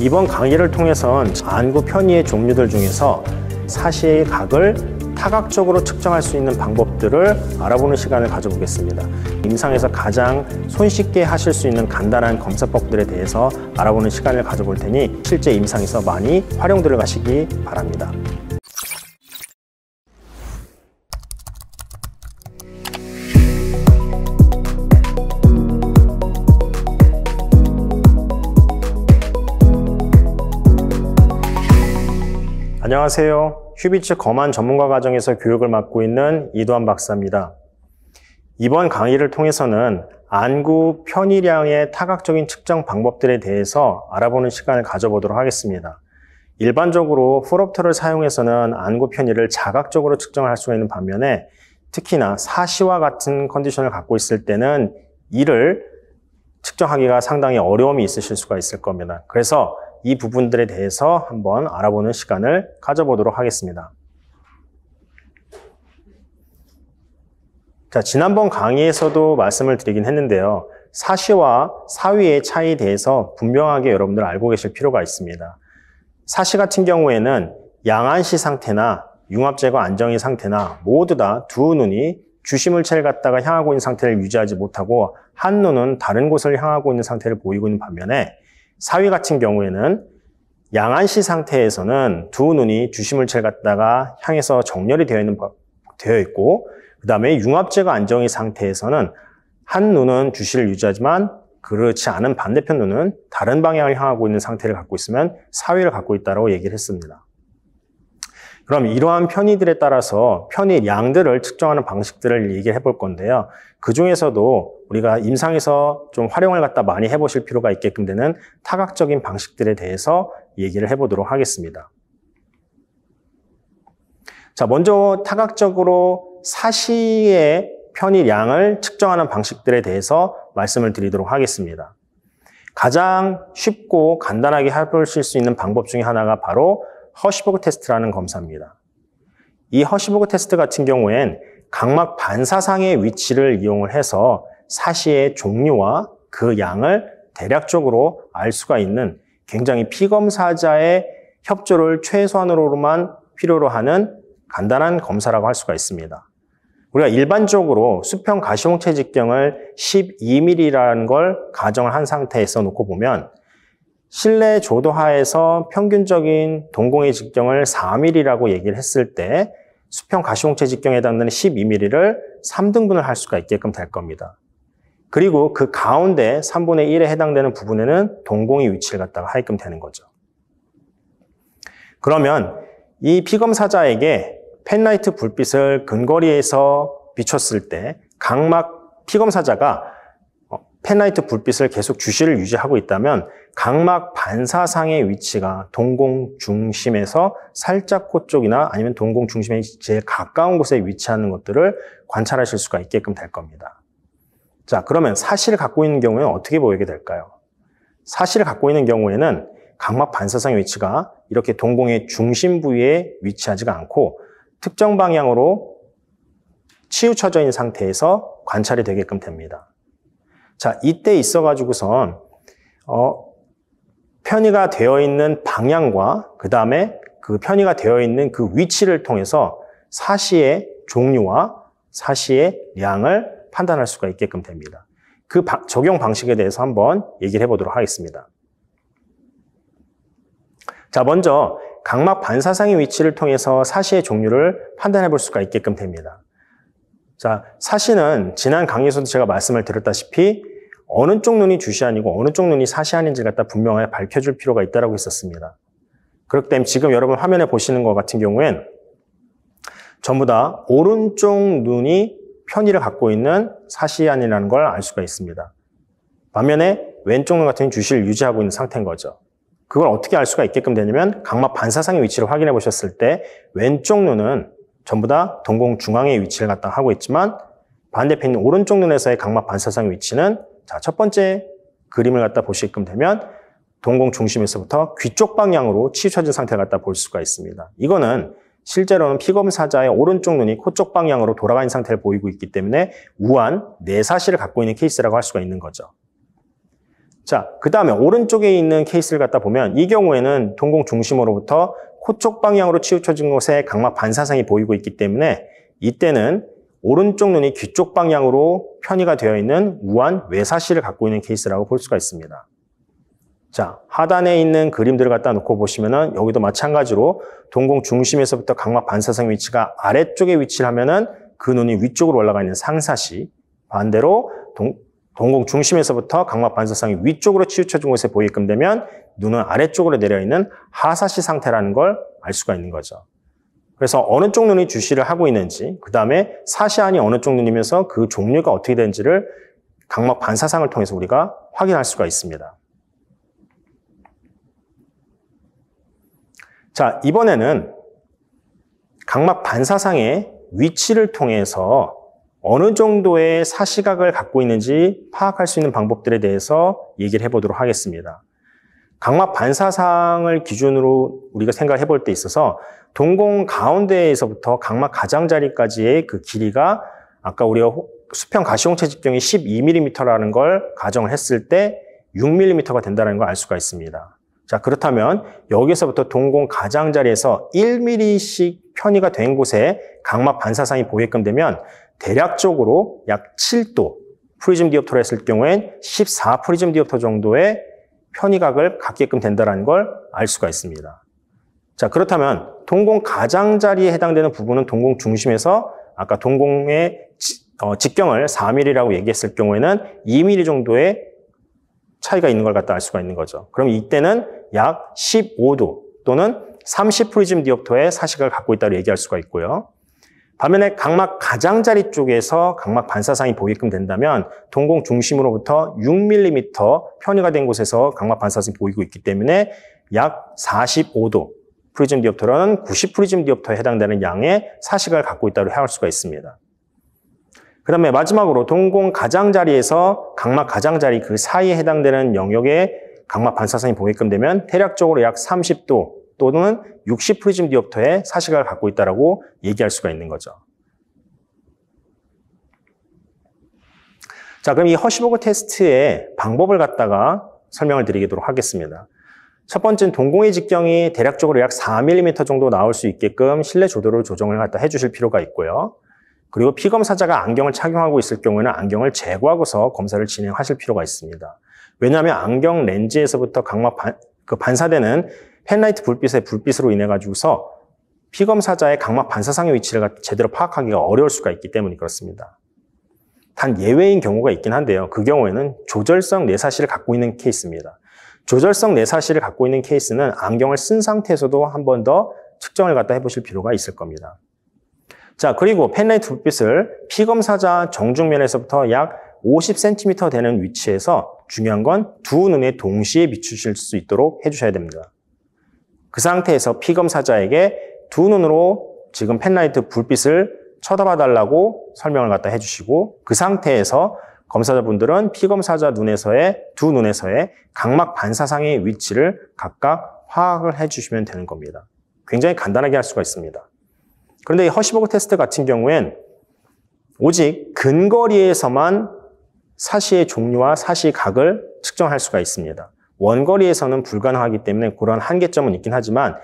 이번 강의를 통해선 안구 편의의 종류들 중에서 사시의 각을 타각적으로 측정할 수 있는 방법들을 알아보는 시간을 가져보겠습니다. 임상에서 가장 손쉽게 하실 수 있는 간단한 검사법들에 대해서 알아보는 시간을 가져볼 테니 실제 임상에서 많이 활용들어 가시기 바랍니다. 안녕하세요. 휴비츠 검안 전문가 과정에서 교육을 맡고 있는 이도환 박사입니다. 이번 강의를 통해서는 안구 편의량의 타각적인 측정 방법들에 대해서 알아보는 시간을 가져보도록 하겠습니다. 일반적으로 풀업터를 사용해서는 안구 편의를 자각적으로 측정할 수 있는 반면에 특히나 사시와 같은 컨디션을 갖고 있을 때는 이를 측정하기가 상당히 어려움이 있으실 수가 있을 겁니다. 그래서 이 부분들에 대해서 한번 알아보는 시간을 가져보도록 하겠습니다. 자, 지난번 강의에서도 말씀을 드리긴 했는데요. 사시와 사위의 차이에 대해서 분명하게 여러분들 알고 계실 필요가 있습니다. 사시 같은 경우에는 양안시 상태나 융합제거 안정의 상태나 모두 다 두 눈이 주심을체를 갖다가 향하고 있는 상태를 유지하지 못하고 한 눈은 다른 곳을 향하고 있는 상태를 보이고 있는 반면에 사위 같은 경우에는 양안시 상태에서는 두 눈이 주심을체 갖다가 향해서 정렬이 되어 있는 되어 있고 그다음에 융합제가 안정인 상태에서는 한 눈은 주시를 유지하지만 그렇지 않은 반대편 눈은 다른 방향을 향하고 있는 상태를 갖고 있으면 사위를 갖고 있다고 얘기를 했습니다. 그럼 이러한 편의들에 따라서 편의 양들을 측정하는 방식들을 얘기해 볼 건데요. 그 중에서도 우리가 임상에서 좀 활용을 갖다 많이 해보실 필요가 있게끔 되는 타각적인 방식들에 대해서 얘기를 해보도록 하겠습니다. 자, 먼저 타각적으로 사시의 편의 양을 측정하는 방식들에 대해서 말씀을 드리도록 하겠습니다. 가장 쉽고 간단하게 해보실 수 있는 방법 중에 하나가 바로 허시보그 테스트라는 검사입니다. 이허시보그 테스트 같은 경우엔 각막 반사상의 위치를 이용을 해서 사시의 종류와 그 양을 대략적으로 알 수가 있는 굉장히 피검사자의 협조를 최소한으로만 필요로 하는 간단한 검사라고 할 수가 있습니다. 우리가 일반적으로 수평 가시홍채 직경을 12mm라는 걸 가정을 한 상태에서 놓고 보면 실내 조도하에서 평균적인 동공의 직경을 4mm라고 얘기를 했을 때 수평 가시공체 직경에 해당되는 12mm를 3등분을 할 수가 있게끔 될 겁니다. 그리고 그 가운데 3분의 1에 해당되는 부분에는 동공의 위치를 갖다가 하게끔 되는 거죠. 그러면 이 피검사자에게 펜라이트 불빛을 근거리에서 비췄을 때 각막 피검사자가 펜라이트 불빛을 계속 주시를 유지하고 있다면 각막 반사상의 위치가 동공 중심에서 살짝코 쪽이나 아니면 동공 중심에 제일 가까운 곳에 위치하는 것들을 관찰하실 수가 있게끔 될 겁니다. 자, 그러면 사실 갖고 있는 경우에는 어떻게 보이게 될까요? 사실 갖고 있는 경우에는 각막 반사상의 위치가 이렇게 동공의 중심 부위에 위치하지가 않고 특정 방향으로 치우쳐져 있는 상태에서 관찰이 되게끔 됩니다. 자, 이때 있어가지고선, 어, 편의가 되어 있는 방향과 그 다음에 그 편의가 되어 있는 그 위치를 통해서 사시의 종류와 사시의 양을 판단할 수가 있게끔 됩니다. 그 바, 적용 방식에 대해서 한번 얘기를 해보도록 하겠습니다. 자, 먼저 각막 반사상의 위치를 통해서 사시의 종류를 판단해 볼 수가 있게끔 됩니다. 자, 사시는 지난 강의에서도 제가 말씀을 드렸다시피 어느 쪽 눈이 주시아니고 어느 쪽 눈이 사시아닌지 갖다 분명하게 밝혀줄 필요가 있다라고 했었습니다. 그렇기 때문에 지금 여러분 화면에 보시는 것 같은 경우엔 전부 다 오른쪽 눈이 편의를 갖고 있는 사시안이라는 걸 알 수가 있습니다. 반면에 왼쪽 눈 같은 주시를 유지하고 있는 상태인 거죠. 그걸 어떻게 알 수가 있게끔 되냐면 각막 반사상의 위치를 확인해 보셨을 때 왼쪽 눈은 전부 다 동공 중앙의 위치를 갖다 하고 있지만 반대편 오른쪽 눈에서의 각막 반사상의 위치는 자, 첫 번째 그림을 갖다 보시게끔 되면 동공 중심에서부터 귀쪽 방향으로 치우쳐진 상태를 갖다 볼 수가 있습니다. 이거는 실제로는 피검사자의 오른쪽 눈이 코쪽 방향으로 돌아가 있는 상태를 보이고 있기 때문에 우한 내사실을 갖고 있는 케이스라고 할 수가 있는 거죠. 자, 그 다음에 오른쪽에 있는 케이스를 갖다 보면 이 경우에는 동공 중심으로부터 코쪽 방향으로 치우쳐진 곳에 각막 반사상이 보이고 있기 때문에 이때는 오른쪽 눈이 귀쪽 방향으로 편의가 되어 있는 우한 외사시를 갖고 있는 케이스라고 볼 수가 있습니다. 자, 하단에 있는 그림들을 갖다 놓고 보시면은 여기도 마찬가지로 동공 중심에서부터 각막 반사성 위치가 아래쪽에 위치를 하면은 그 눈이 위쪽으로 올라가 있는 상사시 반대로 동, 동공 중심에서부터 각막 반사성이 위쪽으로 치우쳐진 곳에 보이게끔 되면 눈은 아래쪽으로 내려있는 하사시 상태라는 걸 알 수가 있는 거죠. 그래서 어느 쪽 눈이 주시를 하고 있는지, 그 다음에 사시안이 어느 쪽 눈이면서 그 종류가 어떻게 되는지를 각막 반사상을 통해서 우리가 확인할 수가 있습니다. 자, 이번에는 각막 반사상의 위치를 통해서 어느 정도의 사시각을 갖고 있는지 파악할 수 있는 방법들에 대해서 얘기를 해보도록 하겠습니다. 각막 반사상을 기준으로 우리가 생각해 볼 때 있어서 동공 가운데에서부터 각막 가장자리까지의 그 길이가 아까 우리가 수평 가시홍체 직경이 12mm라는 걸 가정을 했을 때 6mm가 된다는 걸 알 수가 있습니다. 자, 그렇다면 여기서부터 동공 가장자리에서 1mm씩 편의가 된 곳에 각막 반사상이 보게끔 되면 대략적으로 약 7도, 프리즘 디옵터로 했을 경우엔 14 프리즘 디옵터 정도의 편의각을 갖게끔 된다는 걸 알 수가 있습니다. 자, 그렇다면 동공 가장자리에 해당되는 부분은 동공 중심에서 아까 동공의 어, 직경을 4mm라고 얘기했을 경우에는 2mm 정도의 차이가 있는 걸 갖다 알 수가 있는 거죠. 그럼 이때는 약 15도 또는 30프리즘 디옵터의 사식을 갖고 있다고 얘기할 수가 있고요. 반면에 각막 가장자리 쪽에서 각막 반사상이 보이게끔 된다면 동공 중심으로부터 6mm 편의가 된 곳에서 각막 반사상이 보이고 있기 때문에 약 45도 프리즘 디옵터는 90프리즘 디옵터에 해당되는 양의 사식을 갖고 있다고 할 수가 있습니다. 그 다음에 마지막으로 동공 가장자리에서 각막 가장자리 그 사이에 해당되는 영역에 각막 반사선이 보게끔 되면 대략적으로 약 30도 또는 60프리즘 디옵터의 사식을 갖고 있다고 얘기할 수가 있는 거죠. 자, 그럼 이허시보그 테스트의 방법을 갖다가 설명을 드리도록 하겠습니다. 첫 번째는 동공의 직경이 대략적으로 약 4mm 정도 나올 수 있게끔 실내 조도를 조정을 갖다 해주실 필요가 있고요. 그리고 피검사자가 안경을 착용하고 있을 경우에는 안경을 제거하고서 검사를 진행하실 필요가 있습니다. 왜냐하면 안경 렌즈에서부터 각막 반, 그 반사되는 펜라이트 불빛의 불빛으로 인해 가지고서 피검사자의 각막 반사상의 위치를 제대로 파악하기가 어려울 수가 있기 때문이 그렇습니다. 단 예외인 경우가 있긴 한데요. 그 경우에는 조절성 내사실을 갖고 있는 케이스입니다. 조절성 내사시를 갖고 있는 케이스는 안경을 쓴 상태에서도 한 번 더 측정을 갖다 해보실 필요가 있을 겁니다. 자, 그리고 펜라이트 불빛을 피검사자 정중면에서부터 약 50cm 되는 위치에서 중요한 건 두 눈에 동시에 비추실 수 있도록 해주셔야 됩니다. 그 상태에서 피검사자에게 두 눈으로 지금 펜라이트 불빛을 쳐다봐달라고 설명을 갖다 해주시고 그 상태에서 검사자분들은 피검사자 눈에서의 두 눈에서의 각막 반사상의 위치를 각각 파악을 해주시면 되는 겁니다. 굉장히 간단하게 할 수가 있습니다. 그런데 이 허시버그 테스트 같은 경우엔 오직 근거리에서만 사시의 종류와 사시각을 측정할 수가 있습니다. 원거리에서는 불가능하기 때문에 그런 한계점은 있긴 하지만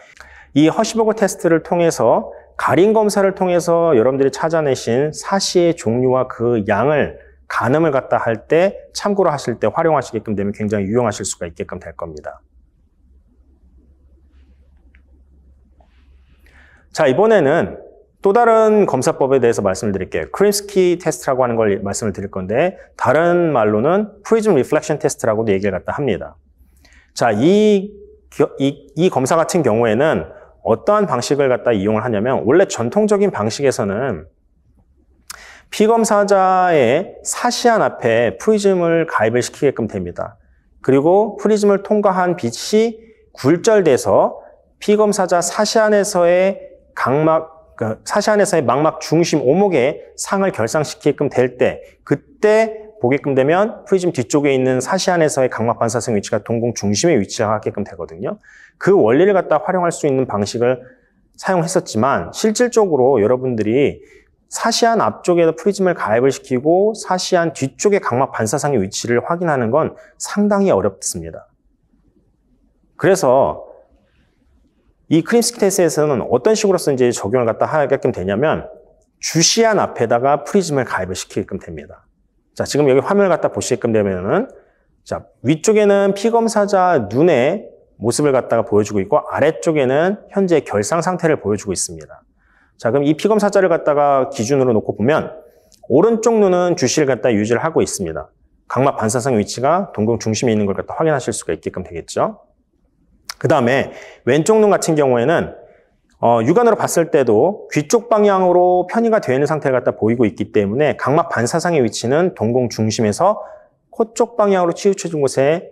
이 허시버그 테스트를 통해서 가린 검사를 통해서 여러분들이 찾아내신 사시의 종류와 그 양을 가늠을 갖다 할 때 참고로 하실 때 활용하시게끔 되면 굉장히 유용하실 수가 있게끔 될 겁니다. 자, 이번에는 또 다른 검사법에 대해서 말씀을 드릴게요. 크림스키 테스트라고 하는 걸 말씀을 드릴 건데 다른 말로는 프리즘 리플렉션 테스트라고도 얘기를 갖다 합니다. 자, 이, 이, 이 검사 같은 경우에는 어떠한 방식을 갖다 이용을 하냐면 원래 전통적인 방식에서는 피검사자의 사시안 앞에 프리즘을 가입을 시키게끔 됩니다. 그리고 프리즘을 통과한 빛이 굴절돼서 피검사자 사시안에서의 각막, 그 사시안에서의 망막 중심 오목에 상을 결상시키게끔 될 때, 그때 보게끔 되면 프리즘 뒤쪽에 있는 사시안에서의 각막 반사성 위치가 동공 중심에 위치하게끔 되거든요. 그 원리를 갖다 활용할 수 있는 방식을 사용했었지만 실질적으로 여러분들이 사시안 앞쪽에서 프리즘을 가입을 시키고 사시안 뒤쪽의 각막 반사상의 위치를 확인하는 건 상당히 어렵습니다. 그래서 이 크림스키테스에서는 어떤 식으로 이제 적용을 갖다 하게끔 되냐면 주시안 앞에다가 프리즘을 가입을 시키게끔 됩니다. 자, 지금 여기 화면을 갖다 보시게끔 되면은 자, 위쪽에는 피검사자 눈의 모습을 갖다가 보여주고 있고 아래쪽에는 현재 결상 상태를 보여주고 있습니다. 자, 그럼 이 피검사자를 갖다가 기준으로 놓고 보면 오른쪽 눈은 주시를 갖다 유지를 하고 있습니다. 각막 반사상 위치가 동공 중심에 있는 걸 갖다 확인하실 수가 있게끔 되겠죠. 그 다음에 왼쪽 눈 같은 경우에는 어, 육안으로 봤을 때도 귀쪽 방향으로 편의가 되어 있는 상태를 갖다 보이고 있기 때문에 각막 반사상의 위치는 동공 중심에서 코쪽 방향으로 치우쳐진 곳에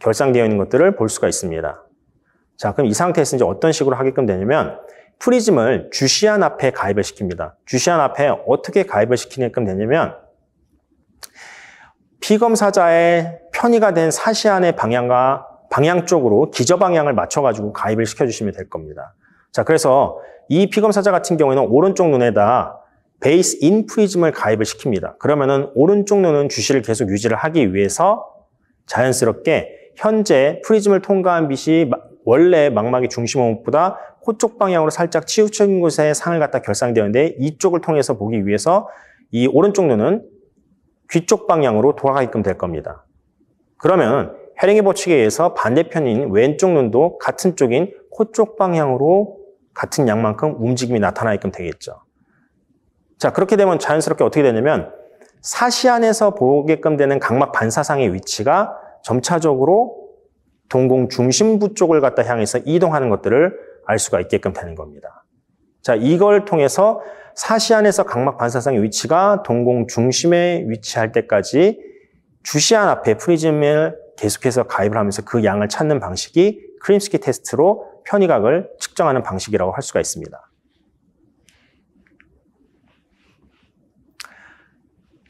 결상되어 있는 것들을 볼 수가 있습니다. 자, 그럼 이 상태에서 이제 어떤 식으로 하게끔 되냐면 프리즘을 주시안 앞에 가입을 시킵니다. 주시안 앞에 어떻게 가입을 시키게끔 되냐면 피검사자의 편의가 된 사시안의 방향과 방향 쪽으로 기저 방향을 맞춰가지고 가입을 시켜주시면 될 겁니다. 자, 그래서 이 피검사자 같은 경우에는 오른쪽 눈에다 베이스 인 프리즘을 가입을 시킵니다. 그러면은 오른쪽 눈은 주시를 계속 유지를 하기 위해서 자연스럽게 현재 프리즘을 통과한 빛이 원래 망막이 중심 항목보다 코쪽 방향으로 살짝 치우친 곳에 상을 갖다 결상되는데 었 이쪽을 통해서 보기 위해서 이 오른쪽 눈은 귀쪽 방향으로 돌아가게끔 될 겁니다. 그러면 헤링이 법칙에 의해서 반대편인 왼쪽 눈도 같은 쪽인 코쪽 방향으로 같은 양만큼 움직임이 나타나게끔 되겠죠. 자, 그렇게 되면 자연스럽게 어떻게 되냐면 사시 안에서 보게끔 되는 각막 반사상의 위치가 점차적으로 동공 중심부 쪽을 갖다 향해서 이동하는 것들을 알 수가 있게끔 되는 겁니다. 자, 이걸 통해서 사시안에서 각막 반사상의 위치가 동공 중심에 위치할 때까지 주시안 앞에 프리즘을 계속해서 가입을 하면서 그 양을 찾는 방식이 크림스키 테스트로 편의각을 측정하는 방식이라고 할 수가 있습니다.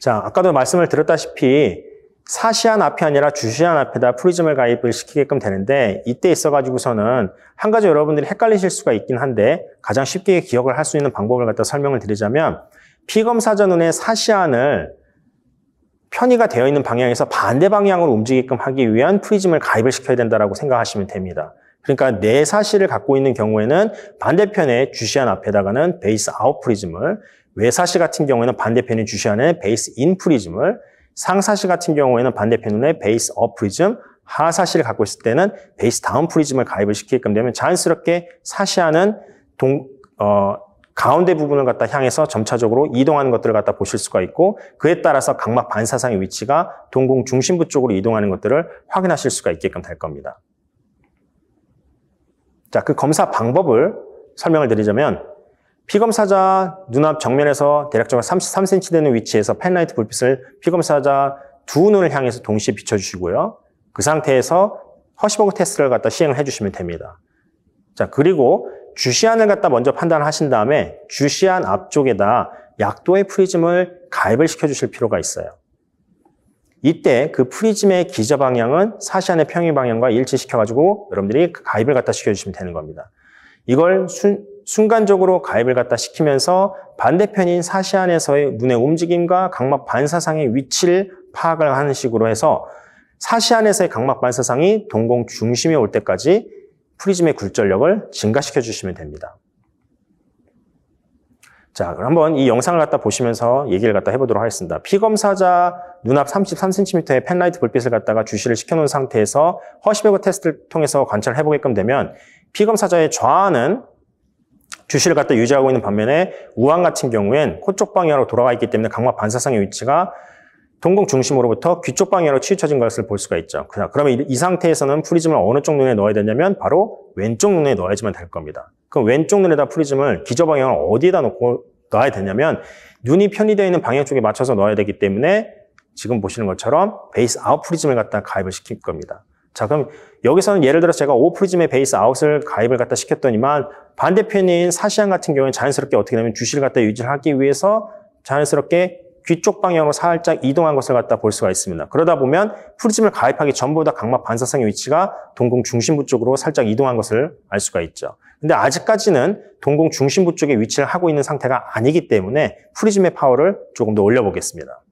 자, 아까도 말씀을 드렸다시피 사시안 앞이 아니라 주시안 앞에다 프리즘을 가입을 시키게끔 되는데 이때 있어가지고서는 한 가지 여러분들이 헷갈리실 수가 있긴 한데 가장 쉽게 기억을 할 수 있는 방법을 갖다 설명을 드리자면 피검사전운의 사시안을 편의가 되어 있는 방향에서 반대 방향으로 움직이게끔 하기 위한 프리즘을 가입을 시켜야 된다라고 생각하시면 됩니다. 그러니까 내사실을 갖고 있는 경우에는 반대편에 주시안 앞에다가는 베이스 아웃 프리즘을 외사시 같은 경우에는 반대편인 주시안에 베이스 인 프리즘을 상사시 같은 경우에는 반대편에 베이스 업 프리즘, 하사시를 갖고 있을 때는 베이스 다운 프리즘을 가입을 시키게끔 되면 자연스럽게 사시하는 동, 어, 가운데 부분을 갖다 향해서 점차적으로 이동하는 것들을 갖다 보실 수가 있고 그에 따라서 각막 반사상의 위치가 동공 중심부 쪽으로 이동하는 것들을 확인하실 수가 있게끔 될 겁니다. 자, 그 검사 방법을 설명을 드리자면 피검사자 눈앞 정면에서 대략적으로 33cm 되는 위치에서 펜라이트 불빛을 피검사자 두 눈을 향해서 동시에 비춰주시고요. 그 상태에서 허시버그 테스트를 갖다 시행을 해주시면 됩니다. 자, 그리고 주시안을 갖다 먼저 판단을 하신 다음에 주시안 앞쪽에다 약도의 프리즘을 가입을 시켜주실 필요가 있어요. 이때 그 프리즘의 기저 방향은 사시안의 평행 방향과 일치시켜가지고 여러분들이 그 가입을 갖다 시켜주시면 되는 겁니다. 이걸 순, 순간적으로 가입을 갖다 시키면서 반대편인 사시안에서의 눈의 움직임과 각막 반사상의 위치를 파악을 하는 식으로 해서 사시안에서의 각막 반사상이 동공 중심에 올 때까지 프리즘의 굴절력을 증가시켜 주시면 됩니다. 자, 그럼 한번 이 영상을 갖다 보시면서 얘기를 갖다 해보도록 하겠습니다. 피검사자 눈앞 33cm의 펜라이트 불빛을 갖다가 주시를 시켜놓은 상태에서 허시베거 테스트를 통해서 관찰을 해보게끔 되면 피검사자의 좌하는 주시를 갖다 유지하고 있는 반면에 우한 같은 경우엔 코쪽 방향으로 돌아가 있기 때문에 강화 반사상의 위치가 동공 중심으로부터 귀쪽 방향으로 치우쳐진 것을 볼 수가 있죠. 그러면 이 상태에서는 프리즘을 어느 쪽 눈에 넣어야 되냐면 바로 왼쪽 눈에 넣어야지만 될 겁니다. 그럼 왼쪽 눈에다 프리즘을 기저 방향을 어디에다 놓고 넣어야 되냐면 눈이 편의되어 있는 방향 쪽에 맞춰서 넣어야 되기 때문에 지금 보시는 것처럼 베이스 아웃 프리즘을 갖다 가입을 시킬 겁니다. 자, 그럼 여기서는 예를 들어서 제가 오프리즘의 베이스 아웃을 가입을 갖다 시켰더니만 반대편인 사시안 같은 경우는 자연스럽게 어떻게 되면 주식을 갖다 유지하기 위해서 자연스럽게 귀쪽 방향으로 살짝 이동한 것을 갖다 볼 수가 있습니다. 그러다 보면 프리즘을 가입하기 전보다 각막 반사성의 위치가 동공 중심부 쪽으로 살짝 이동한 것을 알 수가 있죠. 근데 아직까지는 동공 중심부 쪽에 위치를 하고 있는 상태가 아니기 때문에 프리즘의 파워를 조금 더 올려보겠습니다.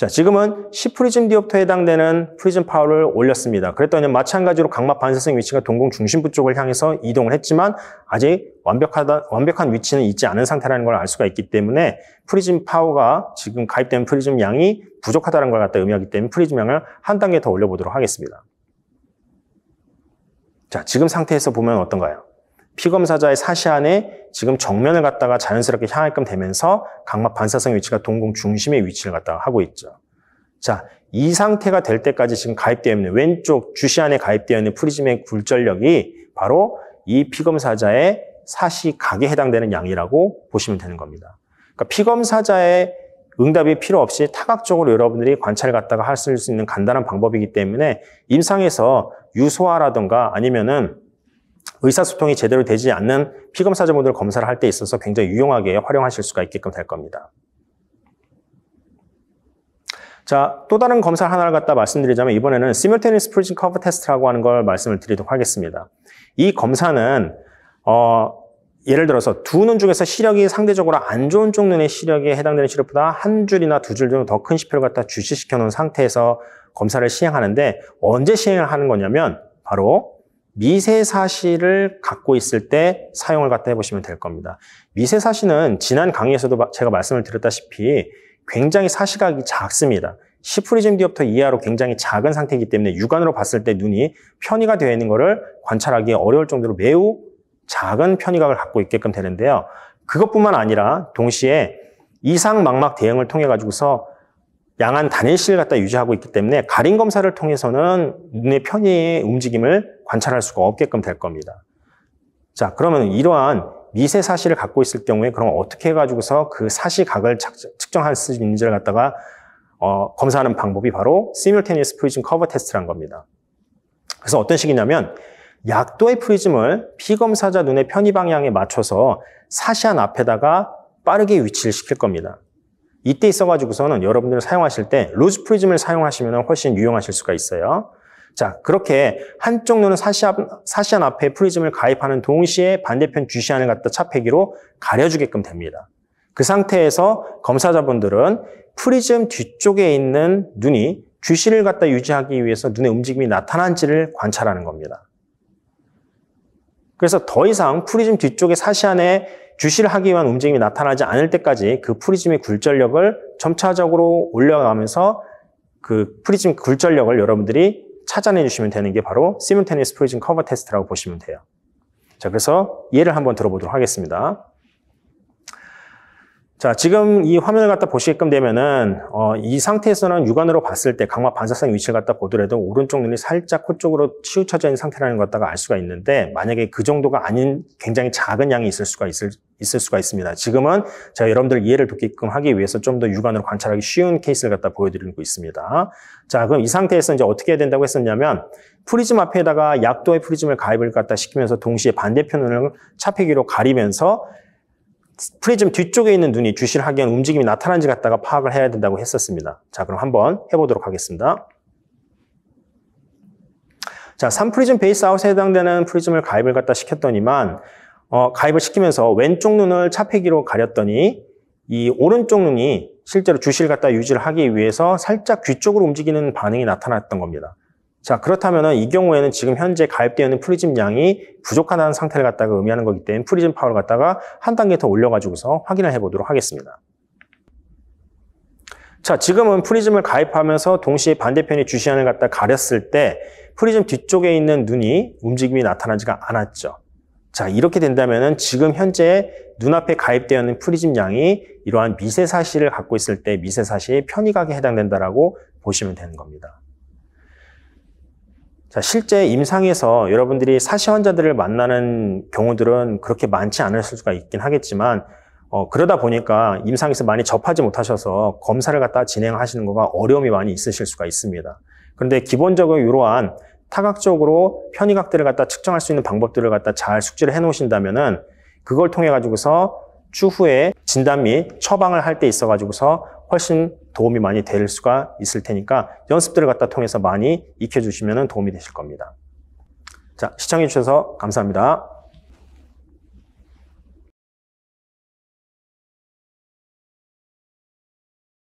자, 지금은 10프리즘 디옵터에 해당되는 프리즘 파워를 올렸습니다. 그랬더니 마찬가지로 각막 반사성 위치가 동공 중심부 쪽을 향해서 이동을 했지만 아직 완벽하다, 완벽한 위치는 있지 않은 상태라는 걸 알 수가 있기 때문에 프리즘 파워가 지금 가입된 프리즘 양이 부족하다는 걸 갖다 의미하기 때문에 프리즘 양을 한 단계 더 올려보도록 하겠습니다. 자, 지금 상태에서 보면 어떤가요? 피검사자의 사시안에 지금 정면을 갖다가 자연스럽게 향할끔 되면서 각막 반사성 위치가 동공 중심의 위치를 갖다가 하고 있죠. 자, 이 상태가 될 때까지 지금 가입되어 있는 왼쪽 주시 안에 가입되어 있는 프리즘의 굴절력이 바로 이 피검사자의 사시각에 해당되는 양이라고 보시면 되는 겁니다. 그러니까 피검사자의 응답이 필요 없이 타각적으로 여러분들이 관찰을 갖다가 할 수 있는 간단한 방법이기 때문에 임상에서 유소화라든가 아니면은 의사소통이 제대로 되지 않는 피검사자분들 검사를 할 때 있어서 굉장히 유용하게 활용하실 수가 있게끔 될 겁니다. 자, 또 다른 검사 하나를 갖다 말씀드리자면 이번에는 Simultaneous Prism Cover Test라고 하는 걸 말씀을 드리도록 하겠습니다. 이 검사는 어, 예를 들어서 두 눈 중에서 시력이 상대적으로 안 좋은 쪽 눈의 시력에 해당되는 시력보다 한 줄이나 두 줄 정도 더 큰 시표를 갖다 주시시켜 놓은 상태에서 검사를 시행하는데 언제 시행을 하는 거냐면 바로 미세 사실을 갖고 있을 때 사용을 갖다 해보시면 될 겁니다. 미세 사실은 지난 강의에서도 제가 말씀을 드렸다시피 굉장히 사시각이 작습니다. 시프리즘 디옵터 이하로 굉장히 작은 상태이기 때문에 육안으로 봤을 때 눈이 편의가 되어 있는 것을 관찰하기 어려울 정도로 매우 작은 편의각을 갖고 있게끔 되는데요. 그것뿐만 아니라 동시에 이상 망막 대응을 통해 가지고서 양안 단일실을 갖다 유지하고 있기 때문에 가림 검사를 통해서는 눈의 편의의 움직임을 관찰할 수가 없게끔 될 겁니다. 자, 그러면 이러한 미세 사실을 갖고 있을 경우에 그럼 어떻게 해가지고서 그 사시각을 측정할 수 있는지를 갖다가 어, 검사하는 방법이 바로 simultaneous prism cover t e s t 라 겁니다. 그래서 어떤 식이냐면 약도의 프리즘을 피검사자 눈의 편의 방향에 맞춰서 사시한 앞에다가 빠르게 위치를 시킬 겁니다. 이때 있어가지고서는 여러분들 사용하실 때 로즈 프리즘을 사용하시면 훨씬 유용하실 수가 있어요. 자, 그렇게 한쪽 눈은 사시안, 사시안 앞에 프리즘을 가입하는 동시에 반대편 주시안을 갖다 차폐기로 가려주게끔 됩니다. 그 상태에서 검사자분들은 프리즘 뒤쪽에 있는 눈이 주시를 갖다 유지하기 위해서 눈의 움직임이 나타난지를 관찰하는 겁니다. 그래서 더 이상 프리즘 뒤쪽에 사시안에 주시를 하기 위한 움직임이 나타나지 않을 때까지 그 프리즘의 굴절력을 점차적으로 올려가면서 그 프리즘 굴절력을 여러분들이 찾아내 주시면 되는 게 바로 Simultaneous Prism Cover Test라고 보시면 돼요. 자, 그래서 예를 한번 들어보도록 하겠습니다. 자, 지금 이 화면을 갖다 보시게끔 되면은, 어, 이 상태에서는 육안으로 봤을 때 각막 반사성 위치를 갖다 보더라도 오른쪽 눈이 살짝 코 쪽으로 치우쳐져 있는 상태라는 것 갖다가 알 수가 있는데, 만약에 그 정도가 아닌 굉장히 작은 양이 있을 수가 있을, 있을 수가 있습니다. 지금은 제가 여러분들 이해를 돕게끔 하기 위해서 좀 더 육안으로 관찰하기 쉬운 케이스를 갖다 보여드리고 있습니다. 자, 그럼 이 상태에서 이제 어떻게 해야 된다고 했었냐면, 프리즘 앞에다가 약도의 프리즘을 가입을 갖다 시키면서 동시에 반대편 눈을 차폐기로 가리면서 프리즘 뒤쪽에 있는 눈이 주시를 하기 위한 움직임이 나타난지 갖다가 파악을 해야 된다고 했었습니다. 자, 그럼 한번 해보도록 하겠습니다. 자, 3프리즘 베이스 아웃에 해당되는 프리즘을 가입을 갖다 시켰더니만 어, 가입을 시키면서 왼쪽 눈을 차폐기로 가렸더니 이 오른쪽 눈이 실제로 주시를 갖다 유지를 하기 위해서 살짝 귀 쪽으로 움직이는 반응이 나타났던 겁니다. 자 그렇다면 이 경우에는 지금 현재 가입되어 있는 프리즘 양이 부족하다는 상태를 갖다가 의미하는 거기 때문에 프리즘 파워를 갖다가 한 단계 더 올려가지고서 확인을 해보도록 하겠습니다. 자 지금은 프리즘을 가입하면서 동시에 반대편의 주시안을 갖다 가렸을 때 프리즘 뒤쪽에 있는 눈이 움직임이 나타나지가 않았죠. 자 이렇게 된다면 지금 현재 눈앞에 가입되어 있는 프리즘 양이 이러한 미세 사실을 갖고 있을 때 미세 사실이 편의각에 해당된다라고 보시면 되는 겁니다. 자, 실제 임상에서 여러분들이 사시 환자들을 만나는 경우들은 그렇게 많지 않을 수가 있긴 하겠지만 어, 그러다 보니까 임상에서 많이 접하지 못하셔서 검사를 갖다 진행하시는 거가 어려움이 많이 있으실 수가 있습니다. 그런데 기본적으로 이러한 타각적으로 편의각들을 갖다 측정할 수 있는 방법들을 갖다 잘 숙지를 해놓으신다면은 그걸 통해 가지고서 추후에 진단 및 처방을 할 때 있어 가지고서 훨씬 도움이 많이 될 수가 있을 테니까 연습들을 갖다 통해서 많이 익혀주시면 도움이 되실 겁니다. 자, 시청해주셔서 감사합니다.